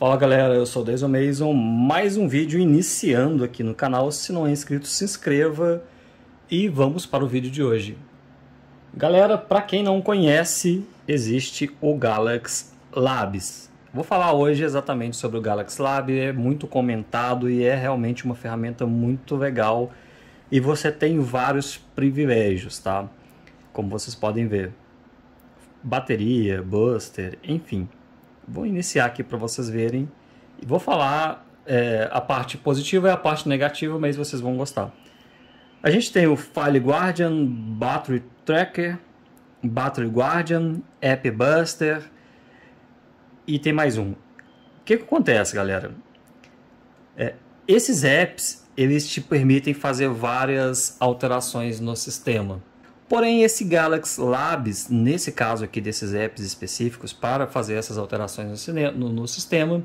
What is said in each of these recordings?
Fala galera, eu sou o Deison Mason, mais um vídeo iniciando aqui no canal, se não é inscrito se inscreva e vamos para o vídeo de hoje. Galera, para quem não conhece, existe o Galaxy Labs. Vou falar hoje exatamente sobre o Galaxy Lab, é muito comentado e é realmente uma ferramenta muito legal e você tem vários privilégios, tá? Como vocês podem ver. Bateria, buster, enfim vou iniciar aqui para vocês verem. E vou falar é, a parte positiva e a parte negativa, mas vocês vão gostar. A gente tem o File Guardian, Battery Tracker, Battery Guardian, App Buster e tem mais um. O que, que acontece, galera? É, esses apps eles te permitem fazer várias alterações no sistema. Porém, esse Galaxy Labs, nesse caso aqui desses apps específicos para fazer essas alterações no, sistema,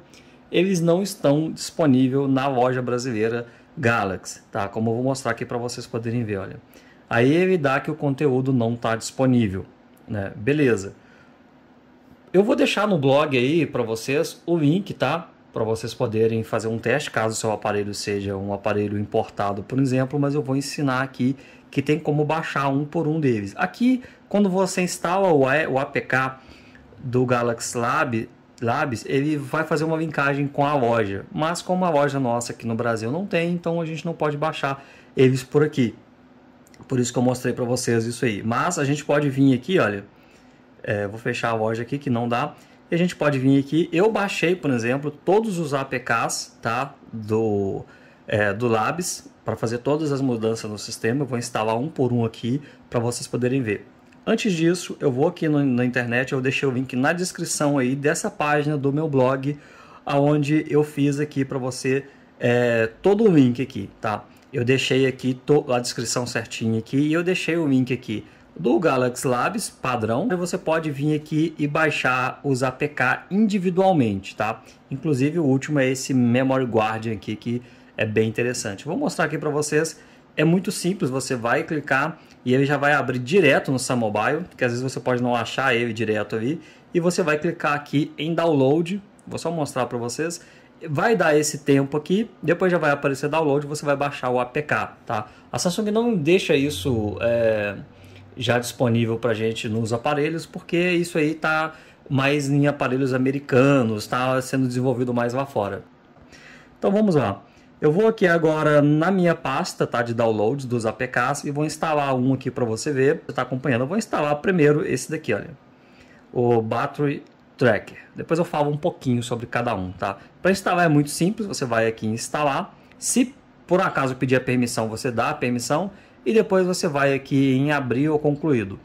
eles não estão disponíveis na loja brasileira Galaxy, tá? Como eu vou mostrar aqui para vocês poderem ver, olha. Aí ele dá que o conteúdo não está disponível, né? Beleza. Eu vou deixar no blog aí para vocês o link, tá? Para vocês poderem fazer um teste, caso seu aparelho seja um aparelho importado, por exemplo, mas eu vou ensinar aqui que tem como baixar um por um deles. Aqui, quando você instala o APK do Galaxy Lab, Labs, ele vai fazer uma linkagem com a loja, mas como a loja nossa aqui no Brasil não tem, então a gente não pode baixar eles por aqui. Por isso que eu mostrei para vocês isso aí. Mas a gente pode vir aqui, olha, é, vou fechar a loja aqui que não dá. E a gente pode vir aqui. Eu baixei, por exemplo, todos os APKs, tá, do é, do Labs para fazer todas as mudanças no sistema. Eu vou instalar um por um aqui para vocês poderem ver. Antes disso, eu vou aqui no, na internet, eu deixei o link na descrição aí dessa página do meu blog, aonde eu fiz aqui para você é, todo o link aqui, tá? Eu deixei aqui a descrição certinha aqui e eu deixei o link aqui do Galaxy Labs padrão. Você pode vir aqui e baixar os APK individualmente, tá? Inclusive o último é esse Memory Guardian aqui que é bem interessante. Vou mostrar aqui para vocês. É muito simples, você vai clicar e ele já vai abrir direto no Sam Mobile, que às vezes você pode não achar ele direto ali, e você vai clicar aqui em download. Vou só mostrar para vocês. Vai dar esse tempo aqui, depois já vai aparecer download, você vai baixar o APK, tá? A Samsung não deixa isso é, já disponível para gente nos aparelhos, porque isso aí tá mais em aparelhos americanos, está sendo desenvolvido mais lá fora. Então vamos lá. Eu vou aqui agora na minha pasta tá, de downloads dos APKs e vou instalar um aqui para você ver. Você está acompanhando. Eu vou instalar primeiro esse daqui, olha. O Battery Tracker. Depois eu falo um pouquinho sobre cada um, tá? Para instalar é muito simples. Você vai aqui em instalar. Se por acaso pedir a permissão, você dá a permissão. E depois você vai aqui em abrir ou concluído.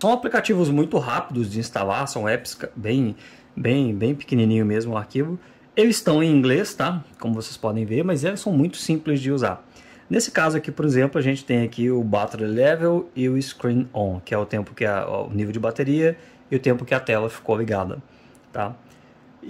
São aplicativos muito rápidos de instalar. São apps bem, bem, bem pequenininho mesmo o arquivo eles estão em inglês, tá? Como vocês podem ver, mas eles são muito simples de usar. Nesse caso aqui, por exemplo, a gente tem aqui o battery level e o screen on, que é o tempo que a, o nível de bateria e o tempo que a tela ficou ligada, tá?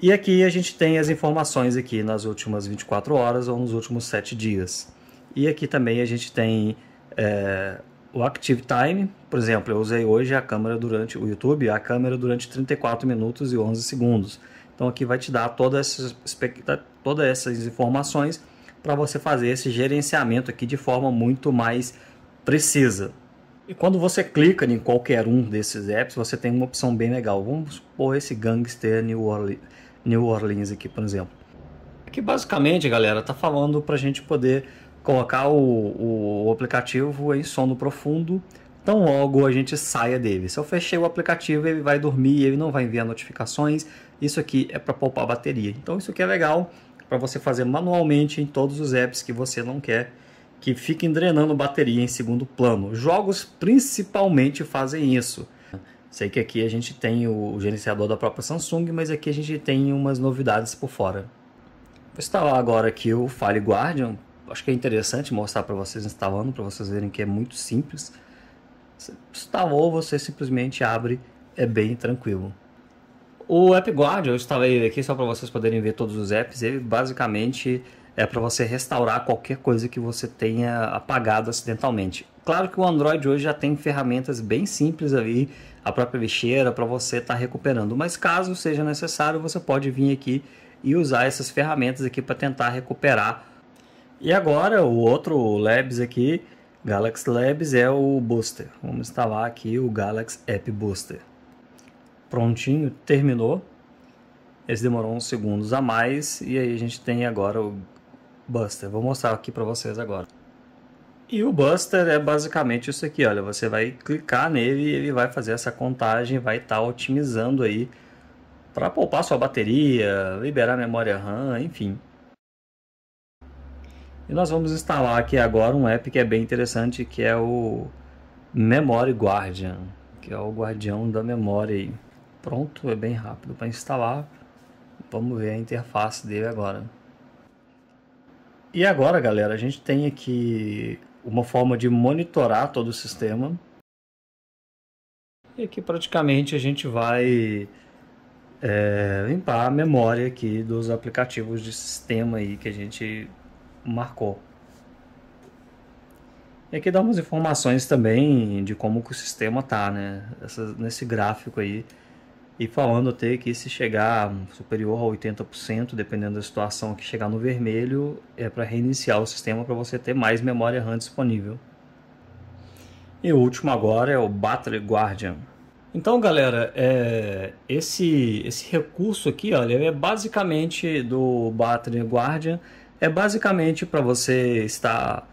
E aqui a gente tem as informações aqui nas últimas 24 horas ou nos últimos 7 dias. E aqui também a gente tem é, o Active Time, por exemplo, eu usei hoje a câmera durante o YouTube, a câmera durante 34 minutos e 11 segundos. Então aqui vai te dar todas essas, todas essas informações para você fazer esse gerenciamento aqui de forma muito mais precisa. E quando você clica em qualquer um desses apps, você tem uma opção bem legal. Vamos supor esse Gangster New Orleans, New Orleans aqui, por exemplo. Aqui basicamente, galera, tá falando para a gente poder colocar o, o aplicativo em sono profundo tão logo a gente saia dele. Se eu fechei o aplicativo, ele vai dormir, ele não vai enviar notificações. Isso aqui é para poupar bateria. Então isso aqui é legal para você fazer manualmente em todos os apps que você não quer que fiquem drenando bateria em segundo plano. Jogos principalmente fazem isso. Sei que aqui a gente tem o gerenciador da própria Samsung, mas aqui a gente tem umas novidades por fora. Vou instalar agora aqui o File Guardian. Acho que é interessante mostrar para vocês instalando, para vocês verem que é muito simples instalou, você simplesmente abre, é bem tranquilo. O App Guard, eu instalei ele aqui só para vocês poderem ver todos os apps, ele basicamente é para você restaurar qualquer coisa que você tenha apagado acidentalmente. Claro que o Android hoje já tem ferramentas bem simples ali, a própria lixeira para você estar tá recuperando, mas caso seja necessário, você pode vir aqui e usar essas ferramentas aqui para tentar recuperar. E agora o outro Labs aqui Galaxy Labs é o booster. Vamos instalar aqui o Galaxy App Booster. Prontinho, terminou. Esse demorou uns segundos a mais e aí a gente tem agora o Buster. Vou mostrar aqui para vocês agora. E o Buster é basicamente isso aqui, olha, você vai clicar nele e ele vai fazer essa contagem, vai estar tá otimizando aí para poupar sua bateria, liberar memória RAM, enfim. E nós vamos instalar aqui agora um app que é bem interessante, que é o Memory Guardian, que é o guardião da memória. Pronto, é bem rápido para instalar. Vamos ver a interface dele agora. E agora, galera, a gente tem aqui uma forma de monitorar todo o sistema. E aqui praticamente a gente vai é, limpar a memória aqui dos aplicativos de sistema aí que a gente marcou. E aqui dá umas informações também de como que o sistema tá, né? Essa, nesse gráfico aí. E falando até que se chegar superior a 80%, dependendo da situação, que chegar no vermelho, é para reiniciar o sistema para você ter mais memória RAM disponível. E o último agora é o Battle Guardian. Então, galera, é, esse, esse recurso aqui ó, ele é basicamente do Battle Guardian, é basicamente para você estar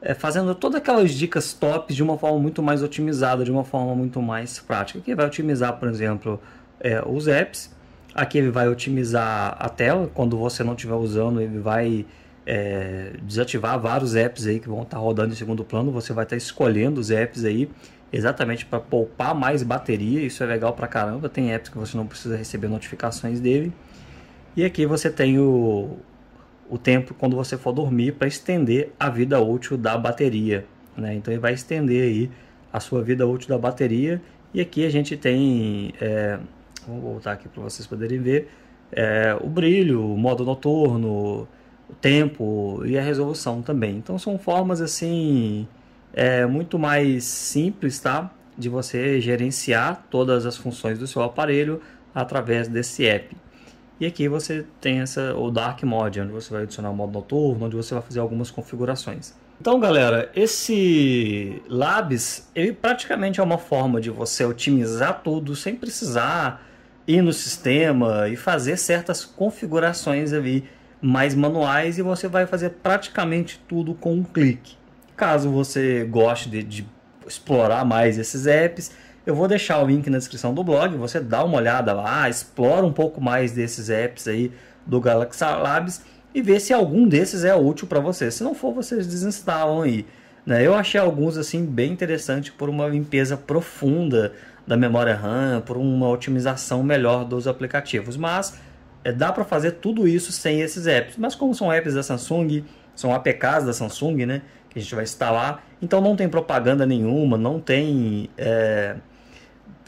é, fazendo todas aquelas dicas tops de uma forma muito mais otimizada, de uma forma muito mais prática, que vai otimizar, por exemplo, é, os apps. Aqui ele vai otimizar a tela, quando você não estiver usando, ele vai é, desativar vários apps aí que vão estar tá rodando em segundo plano. Você vai estar tá escolhendo os apps aí exatamente para poupar mais bateria. Isso é legal pra caramba. Tem apps que você não precisa receber notificações dele. E aqui você tem o, o tempo quando você for dormir para estender a vida útil da bateria. Né? Então ele vai estender aí a sua vida útil da bateria. E aqui a gente tem, é, vou voltar aqui para vocês poderem ver, é, o brilho, o modo noturno, o tempo e a resolução também. Então são formas assim é, muito mais simples, tá? De você gerenciar todas as funções do seu aparelho através desse app. E aqui você tem essa, o Dark Mode, onde você vai adicionar o modo noturno, onde você vai fazer algumas configurações. Então, galera, esse Labs, ele praticamente é uma forma de você otimizar tudo sem precisar ir no sistema e fazer certas configurações ali mais manuais e você vai fazer praticamente tudo com um clique. Caso você goste de, de explorar mais esses apps, eu vou deixar o link na descrição do blog, você dá uma olhada lá, explora um pouco mais desses apps aí do Galaxy Labs e vê se algum desses é útil para você. Se não for, vocês desinstalam aí. Né? Eu achei alguns assim bem interessantes por uma limpeza profunda da memória RAM, por uma otimização melhor dos aplicativos, mas é, dá para fazer tudo isso sem esses apps. Mas como são apps da Samsung, são APKs da Samsung, né? Que a gente vai instalar, então não tem propaganda nenhuma, não tem é,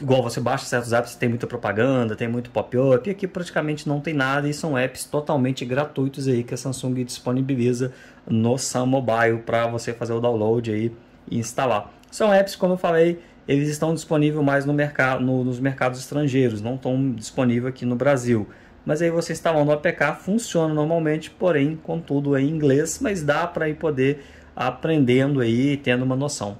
igual você baixa certos apps, tem muita propaganda, tem muito pop-up, e aqui praticamente não tem nada e são apps totalmente gratuitos aí que a Samsung disponibiliza no Sam Mobile para você fazer o download aí e instalar. São apps, como eu falei, eles estão disponíveis mais no mercado, no, nos mercados estrangeiros, não estão disponíveis aqui no Brasil. Mas aí você instalando o APK funciona normalmente, porém, contudo, é em inglês, mas dá para ir poder aprendendo aí, tendo uma noção.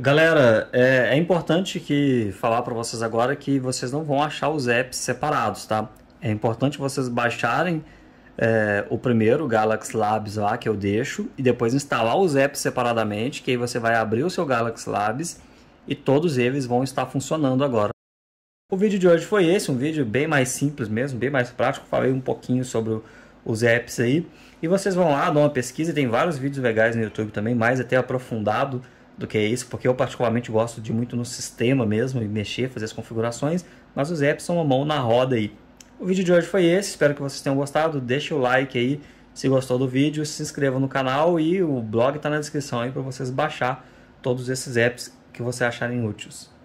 Galera, é, é importante que falar para vocês agora que vocês não vão achar os apps separados, tá? É importante vocês baixarem é, o primeiro, o Galaxy Labs lá, que eu deixo, e depois instalar os apps separadamente, que aí você vai abrir o seu Galaxy Labs e todos eles vão estar funcionando agora. O vídeo de hoje foi esse, um vídeo bem mais simples mesmo, bem mais prático. Falei um pouquinho sobre os apps aí. E vocês vão lá, dar uma pesquisa, tem vários vídeos legais no YouTube também, mais até aprofundado do que esse, porque eu particularmente gosto de muito no sistema mesmo e mexer, fazer as configurações, mas os apps são uma mão na roda aí. O vídeo de hoje foi esse, espero que vocês tenham gostado, deixe o like aí se gostou do vídeo, se inscreva no canal e o blog está na descrição aí para vocês baixar todos esses apps que vocês acharem úteis.